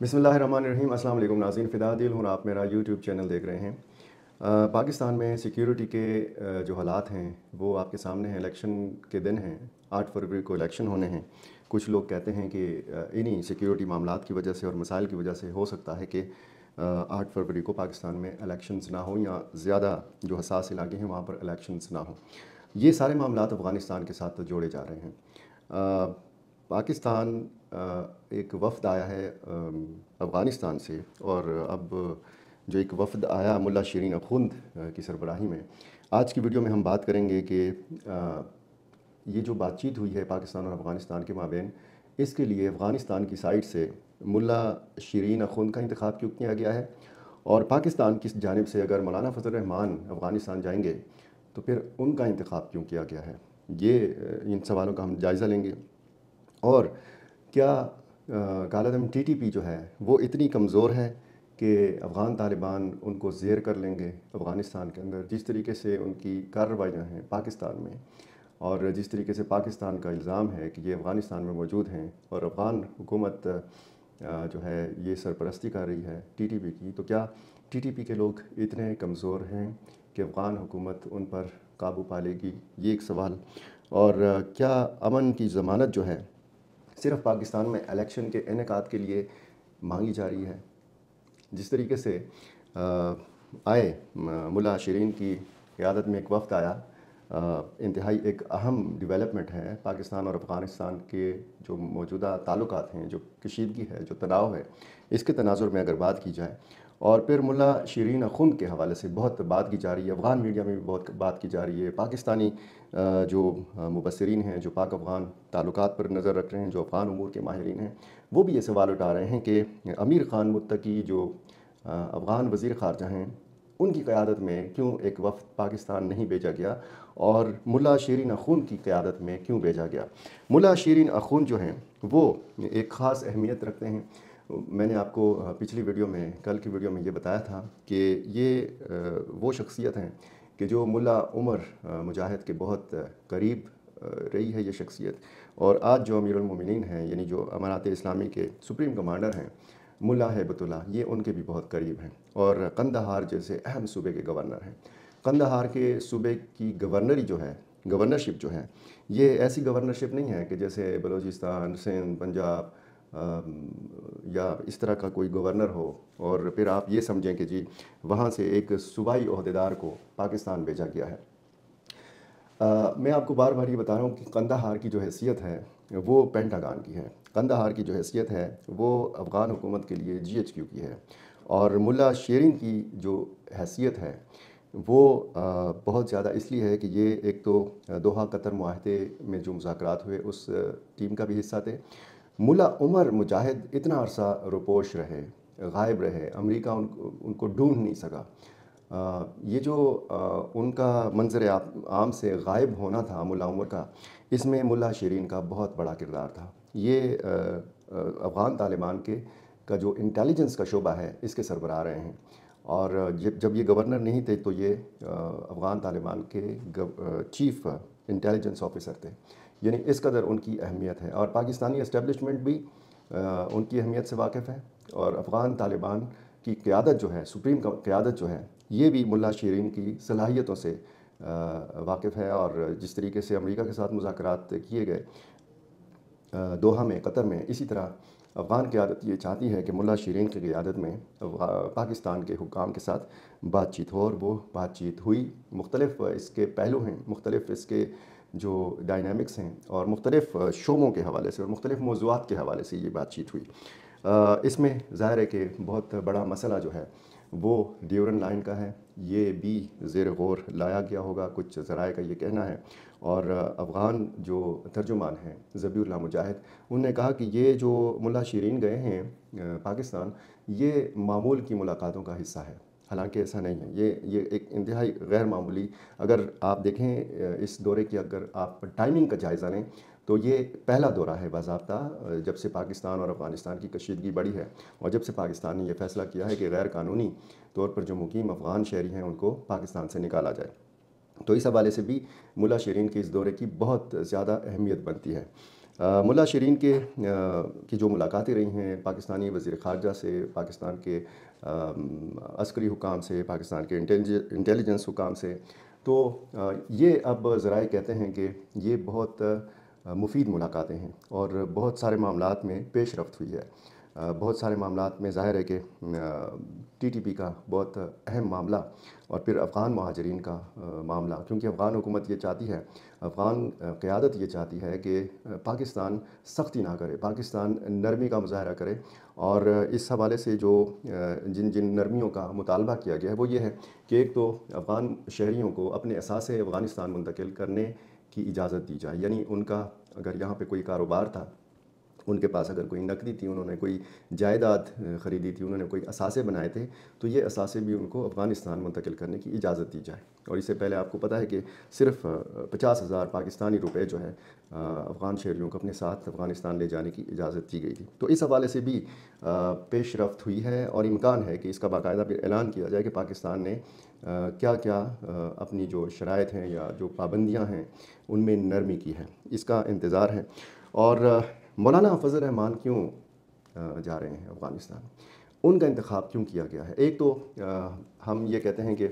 बिसमीम असल नाजीन फ़िदा दिल हूँ आप मेरा यूट्यूब चैनल देख रहे हैं आ, पाकिस्तान में सिक्योरिटी के जो हालात हैं वो आपके सामने हैं इलेक्शन के दिन हैं आठ फरवरी को इलेक्शन होने हैं कुछ लोग कहते हैं कि इन्हीं सिक्योरिटी मामला की वजह से और मसाइल की वजह से हो सकता है कि आठ फरवरी को पाकिस्तान में इलेक्शंस ना हो या ज़्यादा जो हसास इलाके हैं वहाँ पर इलेक्शंस ना हो ये सारे मामला अफ़गानिस्तान के साथ जोड़े जा रहे हैं आ, पाकिस्तान एक वफद आया है अफ़गानिस्तान से और अब जो एक वफद आया मुल्ला शरीन अखुंद की सरबराही में आज की वीडियो में हम बात करेंगे कि ये जो बातचीत हुई है पाकिस्तान और अफ़गानिस्तान के माबेन इसके लिए अफ़गानिस्तान की साइड से मुल्ला शरीन अखुंद का इंतखा क्यों किया गया है और पाकिस्तान की जानब से अगर मौलाना फजल रहमान अफ़गानिस्तान जाएंगे तो फिर उनका इंतखब क्यों किया गया है ये इन सवालों का हम जायज़ा लेंगे और क्या कालदम टी टी पी जो है वो इतनी कमज़ोर है कि अफ़गान तालिबान उनको जेर कर लेंगे अफ़गानिस्तान के अंदर जिस तरीके से उनकी कार्रवाइयाँ हैं पाकिस्तान में और जिस तरीके से पाकिस्तान का इल्ज़ाम है कि ये अफ़गानिस्तान में मौजूद हैं और अफ़गान हुकूमत जो है ये सरपरस्ती कर रही है टी टी पी की तो क्या टी टी पी के लोग इतने कमज़ोर हैं कि अफ़गान हुकूमत उन पर काबू पा लेगी ये एक सवाल और क्या अमन की ज़मानत जो है सिर्फ पाकिस्तान में इलेक्शन के इनका के लिए मांगी जा रही है जिस तरीके से आए मुला शरीन की क्यादत में एक वक्त आया इंतहाई एक अहम डेवलपमेंट है पाकिस्तान और अफ़गानिस्तान के जो मौजूदा ताल्लुक हैं जो कशीदगी है जो तनाव है इसके तनाजुर में अगर बात की जाए और फिर मुला शरीन अखुंद के हवाले से बहुत बात की जा रही है अफ़गान मीडिया में भी बहुत बात की जा रही है पाकिस्तानी जो मुबसरीन हैं जो पाक अफ़गान ताल्लुक पर नज़र रख रहे हैं जो अफ़गान अमूर के माहरीन हैं वो भी ये सवाल उठा रहे हैं कि अमीर ख़ान मुतकी जो अफ़गान वज़ी ख़ारजा हैं उनकी क़्यादत में क्यों एक वफ़ पाकिस्तान नहीं भेजा गया और मुला शरीन अखून की क़्यादत में क्यों भेजा गया मुला शरीन अखून जो हैं वो एक ख़ास अहमियत रखते हैं तो मैंने आपको हाँ, पिछली वीडियो में कल की वीडियो में ये बताया था कि ये वो शख्सियत हैं कि जो मुला उमर मुजाहिद के बहुत करीब रही है ये शख्सियत और आज जो अमीरमिन हैं यानी जो अमारात इस्लामी के सुप्रीम कमांडर हैं मुला हैबतुल्ला ये उनके भी बहुत करीब हैं और कंदहार जैसे अहम सूबे के गवर्नर हैं कंदहार के सूबे की गवर्नरी जो है गवर्नरशिप जो है ये ऐसी गवर्नरशिप नहीं है कि जैसे बलोचिस्तान सिंध पंजाब या इस तरह का कोई गवर्नर हो और फिर आप ये समझें कि जी वहाँ से एक सूबाई अहदेदार को पाकिस्तान भेजा गया है आ, मैं आपको बार बार ये बता रहा हूँ कि कंदाहार की जो हैसियत है वो पेंटागान की है कंदाहार की जो हैसियत है वो अफ़गान हुकूमत के लिए जी एच क्यू की है और मुला शेरिंग की जो हैसियत है वो बहुत ज़्यादा इसलिए है कि ये एक तो दोहा कतर माहदे में जो मुजाक हुए उस टीम का भी हिस्सा थे मुला उमर मुजाहिद इतना अरसा रुपोश रहे गायब रहे अमेरिका उनको उनको ढूंढ नहीं सका आ, ये जो आ, उनका मंजर आम से गायब होना था मुला उमर का इसमें मुला शरीन का बहुत बड़ा किरदार था ये अफ़गान तालिबान के का जो इंटेलिजेंस का शोबा है इसके सरबरा रहे हैं और जब जब ये गवर्नर नहीं थे तो ये अफ़गान तालिबान के चीफ इंटेलिजेंस ऑफिसर थे यानी इस कदर उनकी अहमियत है और पाकिस्तानी इस्टेबलिशमेंट भी आ, उनकी अहमियत से वाकिफ़ है और अफ़गान तालिबान की क़्यादत जो है सुप्रीम क़्यादत जो है ये भी मुला शरीन की सलाहियतों से वाकिफ़ है और जिस तरीके से अमरीका के साथ मुजात किए गए दोहा में कतर में इसी तरह अफ़गान क़्यादत ये चाहती है कि मुला शरीन की क़्यादत में पाकिस्तान के हुकाम के साथ बातचीत हो और वो बातचीत हुई मुख्तलिफ़ इसके पहलू हैं मुख्तलिफ़ इसके जो डायनामिक्स हैं और मुख्तलिफ शोबों के हवाले से और मुख्तलिफ मौजूद के हवाले से ये बातचीत हुई इसमें ज़ाहिर है कि बहुत बड़ा मसला जो है वो ड्यूरन लाइन का है ये भी ज़ेर गौर लाया गया होगा कुछ ज़राए का ये कहना है और अफ़गान जो तर्जुमान हैं जबील मुजाहिद उनने कहा कि ये जो मुला शरीन गए हैं पाकिस्तान ये मामूल की मुलाकातों का हिस्सा है हालांकि ऐसा नहीं है ये ये एक इंतहाई गैर मामूली अगर आप देखें इस दौरे की अगर आप टाइमिंग का जायज़ा लें तो ये पहला दौरा है बाबा जब से पाकिस्तान और अफ़गानिस्तान की कशीदगी बढ़ी है और जब से पाकिस्तान ने यह फ़ैसला किया है कि गैर कानूनी तौर पर जो मुकीम अफ़गान शहरी हैं उनको पाकिस्तान से निकाला जाए तो इस हवाले से भी मुला शरीन के इस दौरे की बहुत ज़्यादा अहमियत बनती है आ, मुला शरीन के आ, की जो मुलाकातें रही हैं पाकिस्तानी वज़ी ख़ारजा से पाकिस्तान के अस्करी हुकाम से पाकिस्तान के इंटेलिजेंस हुकाम से तो ये अब ज़रा कहते हैं कि ये बहुत मुफीद मुलाकातें हैं और बहुत सारे मामलों में पेश रफ्त हुई है बहुत सारे मामलों में ज़ाहिर है कि टीटीपी का बहुत अहम मामला और फिर अफ़गान महाजरीन का मामला क्योंकि अफ़गान हुकूमत ये चाहती है अफ़गान क़्यादत ये चाहती है कि पाकिस्तान सख्ती ना करे पाकिस्तान नरमी का मुजाहरा करे और इस हवाले से जो जिन जिन नरमियों का मुतालबा किया गया है वो ये है कि एक तो अफ़गान शहरीों को अपने असास अफ़गानिस्तान मुंतकिल करने की इजाज़त दी जाए यानी उनका अगर यहाँ पर कोई कारोबार था उनके पास अगर कोई नकदी थी उन्होंने कोई जायदाद ख़रीदी थी उन्होंने कोई असासे बनाए थे तो ये असासे भी उनको अफ़गानिस्तान मुंतकिल करने की इजाज़त दी जाए और इससे पहले आपको पता है कि सिर्फ पचास हज़ार पाकिस्तानी रुपए जो है अफ़गान शहरीों को अपने साथ अफ़गानिस्तान ले जाने की इजाज़त दी गई थी तो इस हवाले से भी पेश रफ्त हुई है और इम्कान है कि इसका बाकायदा फिर ऐलान किया जाए कि पाकिस्तान ने क्या क्या अपनी जो शरात हैं या जो पाबंदियाँ हैं उनमें नरमी की है इसका इंतज़ार है और मौलाना फजल रहमान क्यों जा रहे हैं अफ़गानिस्तान उनका इंतखब क्यों किया गया है एक तो आ, हम ये कहते हैं कि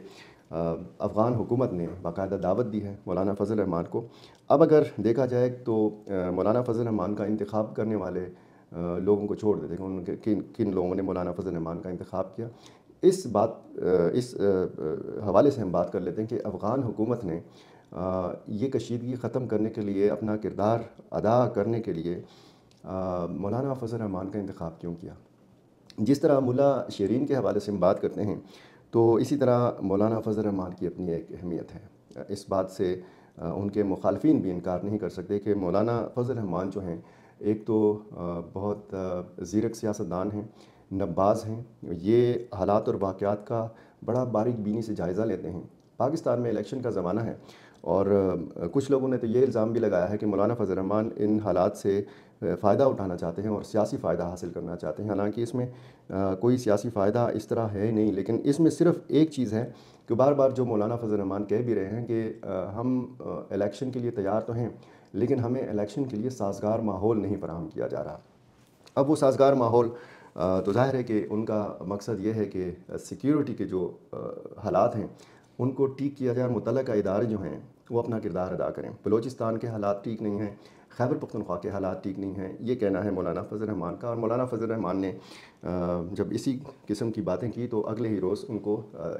अफ़गान हुकूमत ने बाकायदा दावत दी है मौलाना फजल रहमान को अब अगर देखा जाए तो मौलाना फजल रहमान का इंतखब करने वाले आ, लोगों को छोड़ देते हैं उनके किन किन लोगों ने मौलाना फजल रहमान का इंतखब किया इस बात इस हवाले से हम बात कर लेते हैं कि अफ़गान हुकूमत ने ये कशीदगी ख़त्म करने के लिए अपना किरदार अदा करने के लिए मौलाना फजल रहमान का इंतखा क्यों किया जिस तरह मुला शरीन के हवाले से हम बात करते हैं तो इसी तरह मौलाना फजल रहमान की अपनी एक अहमियत है इस बात से उनके मुखालफन भी इनकार नहीं कर सकते कि मौलाना फजल रहमान जो हैं एक तो बहुत ज़ीरक सियासतदान हैं नब्बाज हैं ये हालात और वाक़ात का बड़ा बारीक बीनी से जायज़ा लेते हैं पाकिस्तान में इलेक्शन का ज़माना है और कुछ लोगों ने तो ये इल्ज़ाम भी लगाया है कि मौलाना फजल रहमान इन हालात से फ़ायदा उठाना चाहते हैं और सियासी फ़ायदा हासिल करना चाहते हैं हालांकि इसमें कोई सियासी फ़ायदा इस तरह है नहीं लेकिन इसमें सिर्फ एक चीज़ है कि बार बार जो मौलाना फजल रहमान कह भी रहे हैं कि हम इलेक्शन के लिए तैयार तो हैं लेकिन हमें इलेक्शन के लिए साजगार माहौल नहीं फराहम किया जा रहा अब वो साजगार माहौल तो जाहिर है कि उनका मकसद ये है कि सिक्योरिटी के जो हालात हैं उनको ठीक किया जाए और मुतल इदारे जो हैं वो अपना किरदार अदा करें बलोचिस्तान के हालात ठीक नहीं हैं खैबर पख्तनख्वा के हालात ठीक नहीं हैं ये कहना है मौलाना फजल रहमान का और मौलाना फजल रहमान ने जब इसी किस्म की बातें की तो अगले ही रोज़ उनको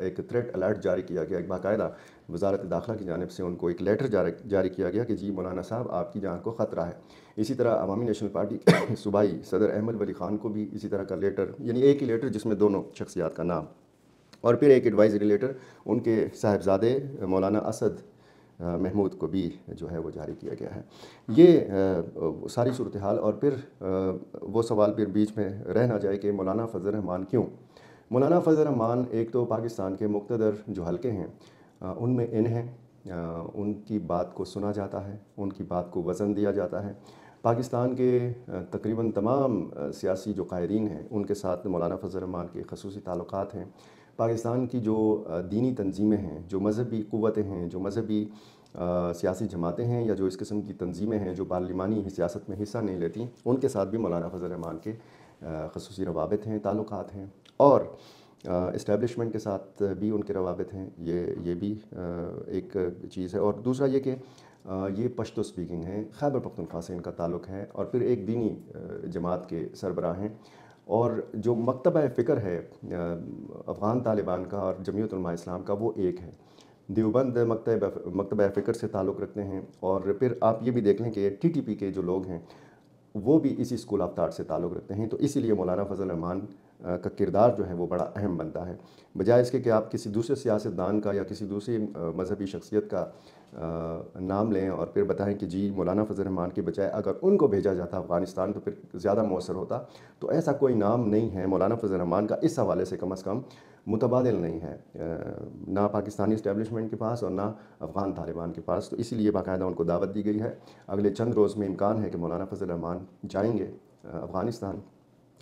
एक थ्रेट अलर्ट जारी किया गया एक बाकायदा वजारत दाखिला की जानब से उनको एक लेटर जारी जारी किया गया कि जी मौलाना साहब आपकी जान को ख़तरा है इसी तरह अवामी नेशनल पार्टी के सूबाई सदर अहमद वली ख़ान को भी इसी तरह का लेटर यानी एक ही लेटर जिसमें दोनों शख्सियात का नाम और फिर एक एडवाइजरी लेटर उनके साहबजादे मौलाना असद महमूद को भी जो है वो जारी किया गया है ये सारी सूरत हाल और फिर वो सवाल फिर बीच में रहना जाए कि मौलाना फजल रहमान क्यों मौलाना फजल रहमान एक तो पाकिस्तान के मुख्तर जो हल्के हैं उनमें इन हैं उनकी बात को सुना जाता है उनकी बात को वज़न दिया जाता है पाकिस्तान के तकरीबन तमाम सियासी जो कायरीन हैं उनके साथ मौलाना फजल रहमान के खसूसी ताल्लुक हैं पाकिस्तान की जो दीनी तंजीमें हैं जो मजहबी क़वतें हैं जो मजहबी सियासी जमातें हैं या जो इस किस्म की तंजीमें हैं जो पार्लिमानी सियासत में हिस्सा नहीं लेती उनके साथ भी मौलाना फजल रहमान के खसूस रवाबित हैं ताल्लुक हैं और इस्टेबलिशमेंट के साथ भी उनके रवाबित हैं ये ये भी एक चीज़ है और दूसरा ये कि ये पश्तो स्पीकिंग है खैबर पख्तनख्वा से इनका ताल्लुक है और फिर एक दीनी जमात के सरबराह हैं और जो मकतब फ़िक्र है अफ़गान तालिबान का और जमयतलमा इस्लाम का वो एक है देवबंद मकतब मकतब फ़िक्र से ताल्लुक़ रखते हैं और फिर आप ये भी देख लें कि टी टी पी के जो लोग हैं वो भी इसी स्कूल ऑफ थाट से ताल्लुक़ रखते हैं तो इसीलिए मौलाना फजल रहमान का किरदार जो है वो बड़ा अहम बनता है बजाय इसके कि आप किसी दूसरे सियासतदान का या किसी दूसरी मजहबी शख्सियत का नाम लें और फिर बताएं कि जी मौलाना फजल रहमान के बजाय अगर उनको भेजा जाता अफ़गानिस्तान तो फिर ज़्यादा मौसर होता तो ऐसा कोई नाम नहीं है मौलाना फजल रहमान का इस हवाले से कम अज़ कम मुतबादल नहीं है ना पाकिस्तानी इस्टेबलिशमेंट के पास और ना अफ़गान तालिबान के पास तो इसीलिए बाकायदा उनको दावत दी गई है अगले चंद रोज़ में इम्कान है कि मौलाना फजल रहमान जाएंगे अफ़गानिस्तान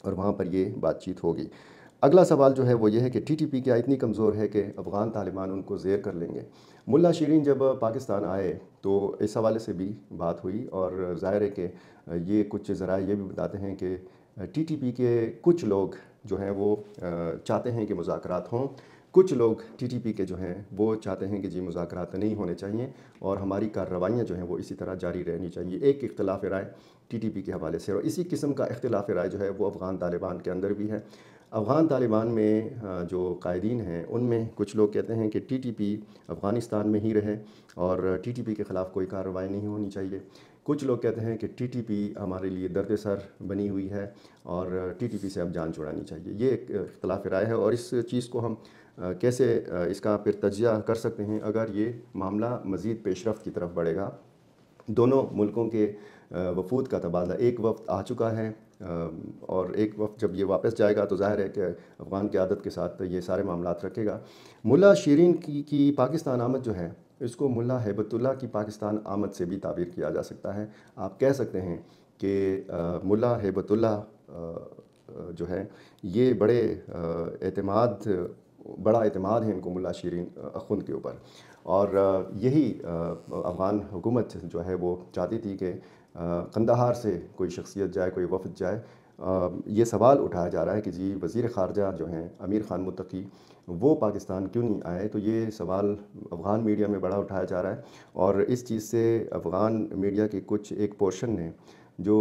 और वहाँ पर ये बातचीत होगी अगला सवाल जो है वो ये है कि टी टी पी क्या इतनी कमज़ोर है कि अफ़गान तालिबान उनको जेर कर लेंगे मुला शरीन जब पाकिस्तान आए तो इस हवाले से भी बात हुई और ज़ाहिर है कि ये कुछ ज़रा ये भी बताते हैं कि टी टी पी के कुछ लोग जो हैं वो चाहते हैं कि मुजाकर हों कुछ लोग टीटीपी के जो हैं वो चाहते हैं कि जी मुजाकर नहीं होने चाहिए और हमारी कार्रवाइयाँ जो हैं वो इसी तरह जारी रहनी चाहिए एक इख्तलाफ राय टीटीपी के हवाले से और इसी किस्म का अख्तिलाफ़ राय जो है वो अफ़गान तालिबान के अंदर भी है अफ़गान तालिबान में जो कायदीन हैं उनमें कुछ लोग कहते हैं कि टीटीपी अफ़गानिस्तान में ही रहे और टीटीपी के ख़िलाफ़ कोई कार्रवाई नहीं होनी चाहिए कुछ लोग कहते हैं कि टीटीपी हमारे लिए दर्द सर बनी हुई है और टीटीपी से अब जान छुड़ानी चाहिए ये एक इख्तलाफ राय है और इस चीज़ को हम कैसे इसका फिर तजिया कर सकते हैं अगर ये मामला मज़ीद पेशरफ की तरफ बढ़ेगा दोनों मुल्कों के वफूद का तबादला एक वक्त आ चुका है और एक वक्त जब ये वापस जाएगा तो जाहिर है कि अफ़गान की आदत के साथ ये सारे मामला रखेगा मुला शरीन की, की पाकिस्तान आमद जो है इसको मुल्ला हेबतुल्ला की पाकिस्तान आमद से भी ताबीर किया जा सकता है आप कह सकते हैं कि मुल्ला हेबतुल्ला जो है ये बड़े एतमाद बड़ा अतमाद है इनको मुल्ला शरीन अखुंद के ऊपर और यही अफ़गान हुकूमत जो है वो चाहती थी कि कंदहार से कोई शख्सियत जाए कोई वफद जाए ये सवाल उठाया जा रहा है कि जी वज़ी ख़ारजा जो हैं अमीर ख़ान मुतकी वो पाकिस्तान क्यों नहीं आए तो ये सवाल अफ़गान मीडिया में बड़ा उठाया जा रहा है और इस चीज़ से अफ़गान मीडिया के कुछ एक पोर्शन ने जो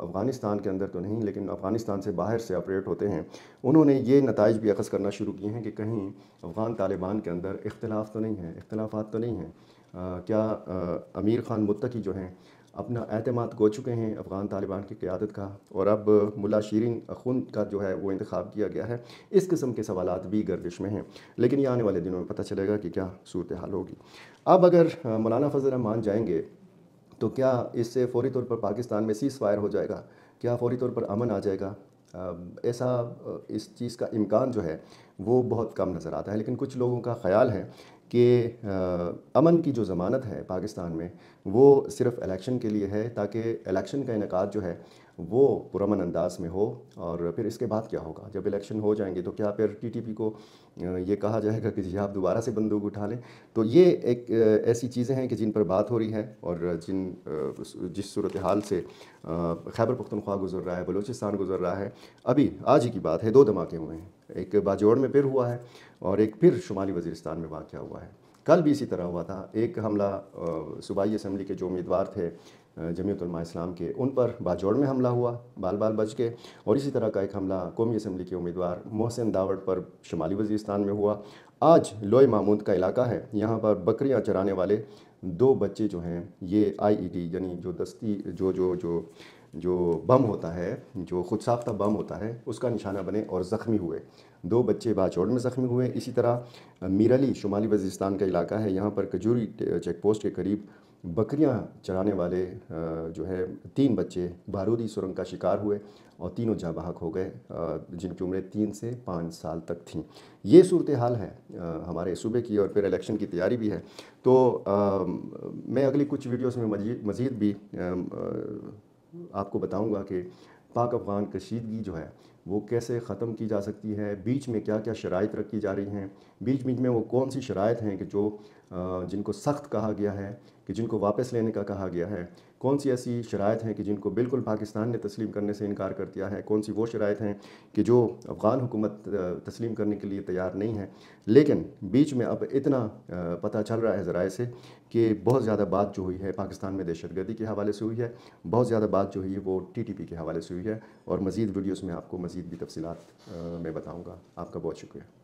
अफ़गानिस्तान के अंदर तो नहीं लेकिन अफ़गानिस्तान से बाहर से ऑपरेट होते हैं उन्होंने ये नतज भी अखज़ करना शुरू किए हैं कि कहीं अफ़गान तालिबान के अंदर इख्तलाफ तो नहीं है इख्तलाफात तो नहीं हैं क्या आ, अमीर ख़ान मुतकी जो हैं अपना अहतमाद खो चुके हैं अफ़गान तालिबान की क़्यादत का और अब मुला शीरिन खुन का जो है वो इंतखब किया गया है इस किस्म के सवाल भी गर्दिश में हैं लेकिन ये आने वाले दिनों में पता चलेगा कि क्या सूरत हाल होगी अब अगर मौलाना फजल रहमान जाएंगे तो क्या इससे फौरी तौर पर पाकिस्तान में सीज़ फायर हो जाएगा क्या फौरी तौर पर अमन आ जाएगा ऐसा इस चीज़ का इम्कान जो है वो बहुत कम नज़र आता है लेकिन कुछ लोगों का ख्याल है कि अमन की जो ज़मानत है पाकिस्तान में वो सिर्फ इलेक्शन के लिए है ताकि इलेक्शन का इनका जो है वो पुरमन अंदाज में हो और फिर इसके बाद क्या होगा जब इलेक्शन हो जाएंगे तो क्या फिर टीटीपी को ये कहा जाएगा कि जी आप दोबारा से बंदूक उठा लें तो ये एक ऐसी चीज़ें हैं कि जिन पर बात हो रही है और जिन जिस सूरत हाल से खैबर पख्तनख्वा गुजर रहा है बलूचिस्तान गुजर रहा है अभी आज ही की बात है दो धमाके हुए हैं एक बाजौड़ में फिर हुआ है और एक फिर शुमाली वजीरस्तान में वाक़ हुआ है कल भी इसी तरह हुआ था एक हमला सूबाई असम्बली के जो उम्मीदवार थे जमयतलमा इस्लाम के उन पर बाजौड़ में हमला हुआ बाल बाल बच के और इसी तरह का एक हमला कौमी असम्बली के उम्मीदवार मोहसिन दावड़ पर शुमाली वजीस्तान में हुआ आज लोए मामूद का इलाका है यहाँ पर बकरियाँ चराने वाले दो बच्चे जो हैं ये डी e यानी जो दस्ती जो जो जो जो बम होता है जो खुद साख्ता बम होता है उसका निशाना बने और ज़ख्मी हुए दो बच्चे बाचौड़ में ज़ख्मी हुए इसी तरह मीरली शुमाली वजिस्तान का इलाका है यहाँ पर कजूरी चेक पोस्ट के करीब बकरियाँ चराने वाले जो है तीन बच्चे बारूदी सुरंग का शिकार हुए और तीनों जहाँ बाहक हो गए जिनकी उम्रें तीन से पाँच साल तक थी ये सूरत हाल है हमारे सूबे की और फिर इलेक्शन की तैयारी भी है तो मैं अगली कुछ वीडियोस में मजीद मज़ीद भी आ, आ, आपको बताऊंगा कि पाक अफ़गान कशीदगी जो है वो कैसे ख़त्म की जा सकती है बीच में क्या क्या शराइ रखी जा रही हैं बीच बीच में वो कौन सी शराइ हैं कि जो जिनको सख्त कहा गया है कि जिनको वापस लेने का कहा गया है कौन सी ऐसी शरात हैं कि जिनको बिल्कुल पाकिस्तान ने तस्लीम करने से इनकार कर दिया है कौन सी वो शरात हैं कि जो अफ़गान हुकूमत तस्लीम करने के लिए तैयार नहीं है लेकिन बीच में अब इतना पता चल रहा है ज़रा से कि बहुत ज़्यादा बात जो हुई है पाकिस्तान में दहशत गर्दी के हवाले से हुई है बहुत ज़्यादा बात जो हुई है वो टी टी पी के हवाले से हुई है और मज़ीद वीडियोज़ में आपको मज़ीद भी तफसीत मैं बताऊँगा आपका बहुत शुक्रिया